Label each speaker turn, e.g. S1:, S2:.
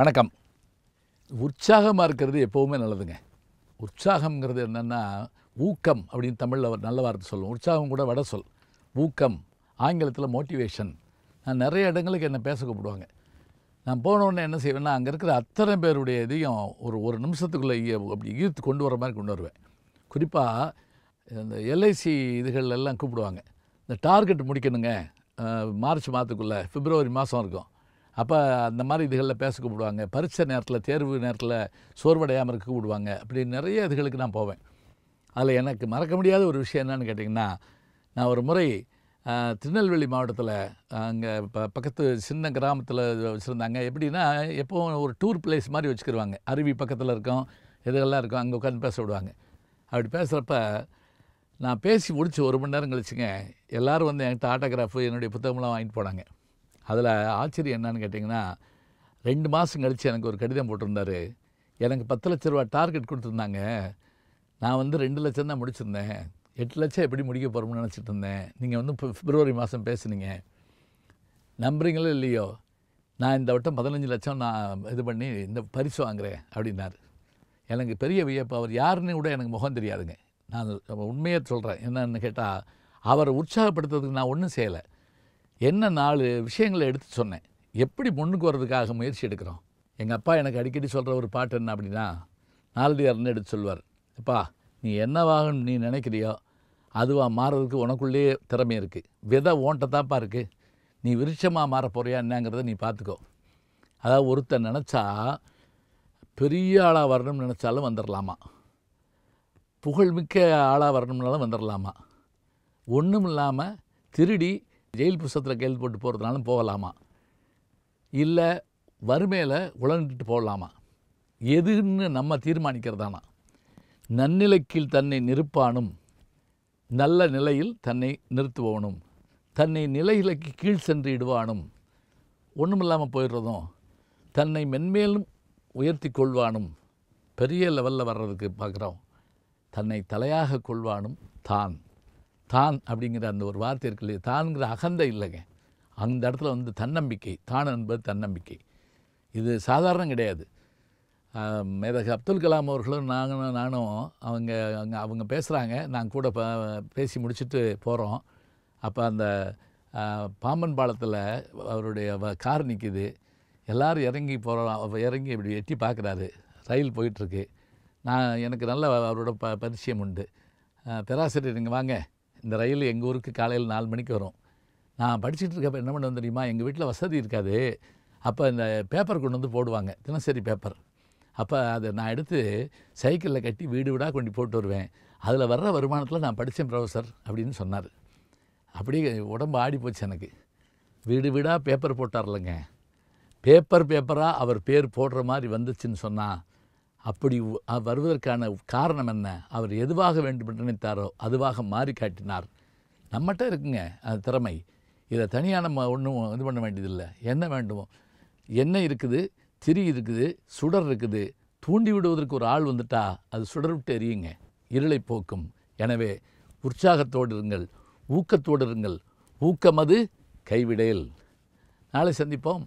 S1: வணக்கம் உற்சாகமாக இருக்கிறது எப்போவுமே நல்லதுங்க உற்சாகம்ங்கிறது என்னென்னா ஊக்கம் அப்படின்னு தமிழில் நல்ல வார்த்தை சொல்லுவோம் உற்சாகம் கூட வட சொல் ஊக்கம் ஆங்கிலத்தில் மோட்டிவேஷன் நான் நிறைய இடங்களுக்கு என்னை பேச கூப்பிடுவாங்க நான் போனோடனே என்ன செய்வேன்னா அங்கே இருக்கிற அத்தனை பேருடைய இதையும் ஒரு ஒரு நிமிஷத்துக்குள்ளே அப்படி ஈர்த்து கொண்டு வர மாதிரி கொண்டு வருவேன் குறிப்பாக இந்த எல்ஐசி இதுகளெல்லாம் கூப்பிடுவாங்க இந்த டார்கெட் முடிக்கணுங்க மார்ச் மாதத்துக்குள்ளே பிப்ரவரி மாதம் இருக்கும் அப்போ அந்த மாதிரி இதுகளில் பேச கூப்பிடுவாங்க பரீட்சை நேரத்தில் தேர்வு நேரத்தில் சோர்வடையாமல் இருக்க கூப்பிடுவாங்க அப்படி நிறைய இதுகளுக்கு நான் போவேன் அதில் எனக்கு மறக்க முடியாத ஒரு விஷயம் என்னன்னு கேட்டிங்கன்னா நான் ஒரு முறை திருநெல்வேலி மாவட்டத்தில் அங்கே இப்போ பக்கத்து சின்ன கிராமத்தில் வச்சுருந்தாங்க எப்படின்னா எப்போவும் ஒரு டூர் பிளேஸ் மாதிரி வச்சுக்கிடுவாங்க அருவி பக்கத்தில் இருக்கோம் இதுகள்லாம் இருக்கும் அங்கே உட்காந்து பேச விடுவாங்க அப்படி பேசுகிறப்ப நான் பேசி முடித்து ஒரு மணி நேரம் கழிச்சுங்க எல்லோரும் வந்து என்கிட்ட ஆட்டோகிராஃபு என்னுடைய புத்தகம்லாம் வாங்கிட்டு போனாங்க அதில் ஆச்சரியம் என்னன்னு கேட்டிங்கன்னா ரெண்டு மாதம் கழித்து எனக்கு ஒரு கடிதம் போட்டிருந்தார் எனக்கு பத்து லட்ச ரூபா டார்கெட் கொடுத்துருந்தாங்க நான் வந்து ரெண்டு லட்சம் தான் முடிச்சிருந்தேன் எட்டு லட்சம் எப்படி முடிக்க போகிறோம்னு நினச்சிட்டு இருந்தேன் நீங்கள் வந்து பிப்ரவரி மாதம் பேசுனீங்க நம்புறீங்களோ இல்லையோ நான் இந்த வட்டம் பதினஞ்சு லட்சம் நான் இது பண்ணி இந்த பரிசு வாங்குகிறேன் அப்படின்னாரு எனக்கு பெரிய வியப்பு அவர் யாருன்னு கூட எனக்கு முகம் தெரியாதுங்க நான் உண்மையாக சொல்கிறேன் என்னென்னு கேட்டால் அவரை உற்சாகப்படுத்துறதுக்கு நான் ஒன்றும் செய்யலை என்ன நாலு விஷயங்களை எடுத்து சொன்னேன் எப்படி முன்னுக்கு வர்றதுக்காக முயற்சி எடுக்கிறோம் எங்கள் அப்பா எனக்கு அடிக்கடி சொல்கிற ஒரு பாட்டு என்ன அப்படின்னா நாலடியார்னு எடுத்து சொல்வார் அப்பா நீ என்னவாகும் நீ நினைக்கிறியோ அதுவாக மாறுறதுக்கு உனக்குள்ளேயே திறமை இருக்குது விதை ஓன்ட்ட தாப்பா இருக்குது நீ விருட்சமாக மாற போகிறியா என்னங்கிறத நீ பார்த்துக்கோ அதாவது ஒருத்தர் நினச்சா பெரிய ஆளாக வரணும்னு நினச்சாலும் வந்துடலாமா புகழ்மிக்க ஆளாக வரணும்னாலும் வந்துடலாமா ஒன்றும் இல்லாமல் திருடி ஜெயில் புஸ்தத்தில் கையெழுத்து போட்டு போகிறதுனாலும் போகலாமா இல்லை வறுமையில் உழந்துட்டு போகலாமா எதுன்னு நம்ம தீர்மானிக்கிறதானா நன்னிலைக்கில் தன்னை நிறுப்பானும் நல்ல நிலையில் தன்னை நிறுத்துவோனும் தன்னை நிலைகளுக்கு கீழ் சென்று இடுவானும் ஒன்றும் இல்லாமல் போயிடுறதும் தன்னை மென்மேலும் உயர்த்தி கொள்வானும் பெரிய லெவலில் வர்றதுக்கு பார்க்குறோம் தன்னை தலையாக கொள்வானும் தான் தான் அப்படிங்கிற அந்த ஒரு வார்த்தை இருக்கு இல்லையா தான்ங்கிற அகந்தை இல்லைங்க அந்த இடத்துல வந்து தன்னம்பிக்கை தான் என்பது தன்னம்பிக்கை இது சாதாரணம் கிடையாது மேதகு அப்துல் கலாம் அவர்களும் நாங்களும் நானும் அவங்க அங்கே அவங்க பேசுகிறாங்க நாங்கள் கூட பேசி முடிச்சுட்டு போகிறோம் அப்போ அந்த பாம்பன் பாலத்தில் அவருடைய கார் நிற்கிது எல்லோரும் இறங்கி போகிறோம் இறங்கி இப்படி எட்டி பார்க்குறாரு ரயில் போயிட்டுருக்கு நான் எனக்கு நல்ல அவரோட ப பரிச்சயம் உண்டு பேராசிரியர் நீங்கள் வாங்க இந்த ரயில் எங்கள் ஊருக்கு காலையில் நாலு மணிக்கு வரும் நான் படிச்சுட்டு இருக்கப்ப என்ன பண்ண தெரியுமா எங்கள் வீட்டில் வசதி இருக்காது அப்போ இந்த பேப்பர் கொண்டு வந்து போடுவாங்க தினசரி பேப்பர் அப்போ அதை நான் எடுத்து சைக்கிளில் கட்டி வீடு வீடாக கொண்டு போட்டு வருவேன் அதில் வர்ற வருமானத்தில் நான் படித்தேன் ப்ரொஃபஸர் அப்படின்னு சொன்னார் அப்படியே உடம்பு ஆடி போச்சு எனக்கு வீடு வீடாக பேப்பர் போட்டார்லங்க பேப்பர் பேப்பராக அவர் பேர் போடுற மாதிரி வந்துச்சுன்னு சொன்னால் அப்படி வருவதற்கான காரணம் என்ன அவர் எதுவாக வேண்டும் நினைத்தாரோ அதுவாக மாறி காட்டினார் நம்மகிட்ட இருக்குங்க அந்த திறமை இதை தனியாக நம்ம ஒன்றும் இது பண்ண வேண்டியதில்லை என்ன வேண்டுமோ எண்ணெய் இருக்குது திரி இருக்குது சுடர் இருக்குது தூண்டி விடுவதற்கு ஒரு ஆள் வந்துட்டா அது சுடர் விட்டு எரியுங்க இருளை போக்கும் எனவே உற்சாகத்தோடு இருங்கள் ஊக்கத்தோடு இருங்கள் ஊக்கமது கைவிடையல் நாளை சந்திப்போம்